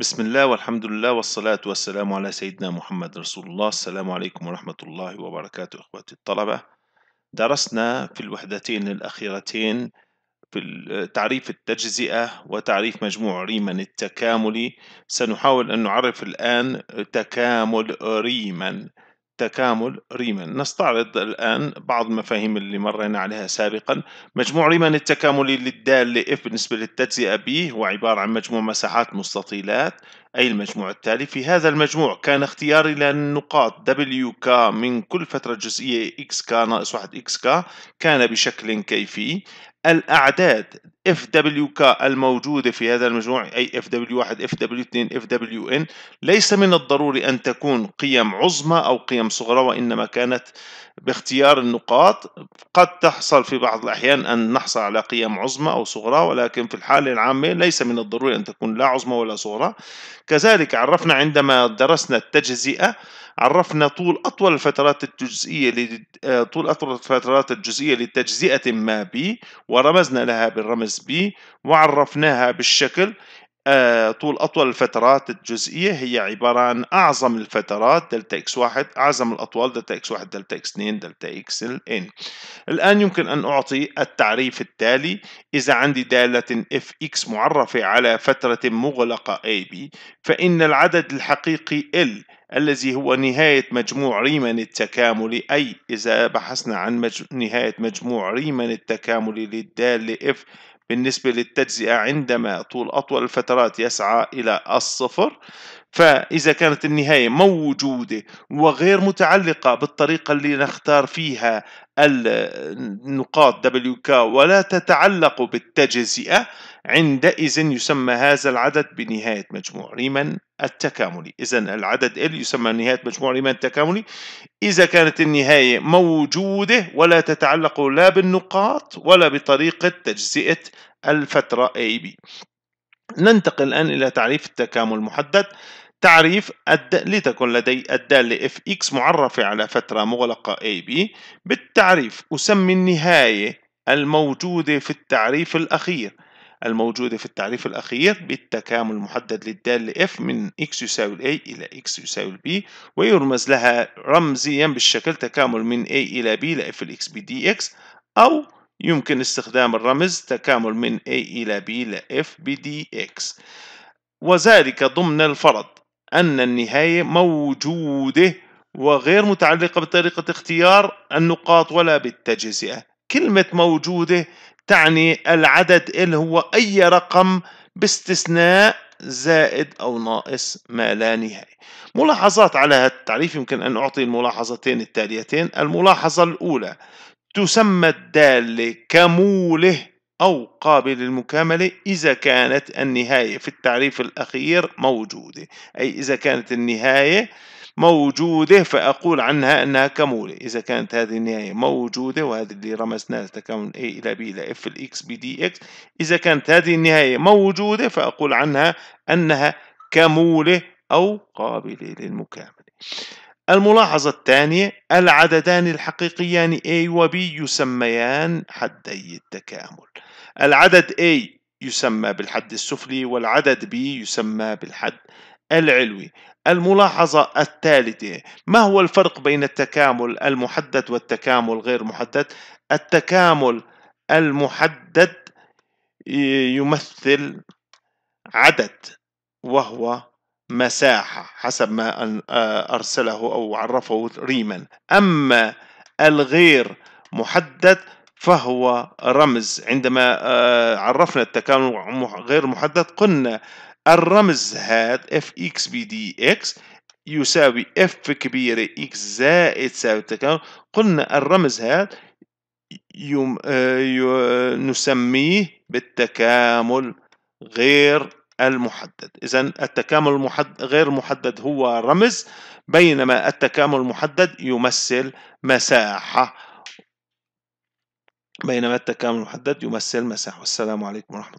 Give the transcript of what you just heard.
بسم الله والحمد لله والصلاة والسلام على سيدنا محمد رسول الله السلام عليكم ورحمة الله وبركاته إخوتي الطلبة درسنا في الوحدتين الأخيرتين في تعريف التجزئة وتعريف مجموع ريمان التكاملي سنحاول أن نعرف الآن تكامل ريمان تكامل ريمان نستعرض الآن بعض المفاهيم اللي مرينا عليها سابقا مجموع ريمان التكاملي للدال ل F بالنسبة للتجزئة B هو عبارة عن مجموع مساحات مستطيلات أي المجموع التالي في هذا المجموع كان اختياري للنقاط WK من كل فترة جزئية XK ناقص 1 XK كان بشكل كيفي الأعداد FWK الموجودة في هذا المجموع أي FW1 FW2 FWN ليس من الضروري أن تكون قيم عظمى أو قيم صغرى وإنما كانت باختيار النقاط قد تحصل في بعض الأحيان أن نحصل على قيم عظمى أو صغرى ولكن في الحالة العامة ليس من الضروري أن تكون لا عظمى ولا صغرى كذلك عرفنا عندما درسنا التجزئة عرفنا طول أطول الفترات الجزئية آه، طول أطول الفترات الجزئية لتجزئة ما B ورمزنا لها بالرمز B وعرفناها بالشكل آه، طول أطول الفترات الجزئية هي عبارة عن أعظم الفترات دلتا إكس واحد أعظم الأطوال دلتا إكس واحد دلتا إكس اثنين دلتا إكس الإن الآن يمكن أن أعطي التعريف التالي إذا عندي دالة إف إكس معرفة على فترة مغلقة بي فإن العدد الحقيقي إل الذي هو نهاية مجموع ريمان التكاملي أي إذا بحثنا عن مج... نهاية مجموع ريمان التكاملي للدالة F بالنسبة للتجزئة عندما طول أطول الفترات يسعى إلى الصفر فإذا كانت النهاية موجودة وغير متعلقة بالطريقة اللي نختار فيها النقاط WK ولا تتعلق بالتجزئة عندئذ يسمى هذا العدد بنهاية مجموع ريمان التكاملي إذا العدد L يسمى نهاية مجموع ريمان التكاملي إذا كانت النهاية موجودة ولا تتعلق لا بالنقاط ولا بطريقة تجزئة الفترة AB ننتقل الآن إلى تعريف التكامل المحدد تعريف الد... لتكن لدي الدالة fx معرفة على فترة مغلقة AB بالتعريف أسمي النهاية الموجودة في التعريف الأخير الموجودة في التعريف الأخير بالتكامل المحدد للدالة f من x يساوي a إلى x يساوي b ويرمز لها رمزيا بالشكل تكامل من a إلى b f x b dx أو يمكن استخدام الرمز تكامل من a إلى b لf b dx وذلك ضمن الفرض أن النهاية موجودة وغير متعلقة بطريقة اختيار النقاط ولا بالتجزئة كلمة موجودة تعني العدد اللي هو أي رقم باستثناء زائد أو ناقص ما لا نهاية ملاحظات على هذا التعريف يمكن أن أعطي الملاحظتين التاليتين الملاحظة الأولى تسمى الدالة كموله أو قابل للمكاملة إذا كانت النهاية في التعريف الأخير موجودة أي إذا كانت النهاية موجودة فأقول عنها أنها كمولة إذا كانت هذه النهاية موجودة وهذه اللي رمزنا تكامل A إلى B إلى F الإكس بي دي إكس إذا كانت هذه النهاية موجودة فأقول عنها أنها كمولة أو قابلة للمكاملة الملاحظة الثانية العددان الحقيقيان A و B يسميان حدي التكامل العدد A يسمى بالحد السفلي والعدد B يسمى بالحد العلوي الملاحظة الثالثة ما هو الفرق بين التكامل المحدد والتكامل غير محدد التكامل المحدد يمثل عدد وهو مساحة حسب ما أرسله أو عرفه ريما أما الغير محدد فهو رمز عندما عرفنا التكامل غير محدد قلنا الرمز هذا اف اكس بي دي اكس يساوي اف كبيرة اكس زائد تساوي التكامل قلنا الرمز هذا يم... نسميه بالتكامل غير المحدد إذا التكامل المحدد غير المحدد هو رمز بينما التكامل المحدد يمثل مساحة بينما التكامل المحدد يمثل مساحة والسلام عليكم ورحمة الله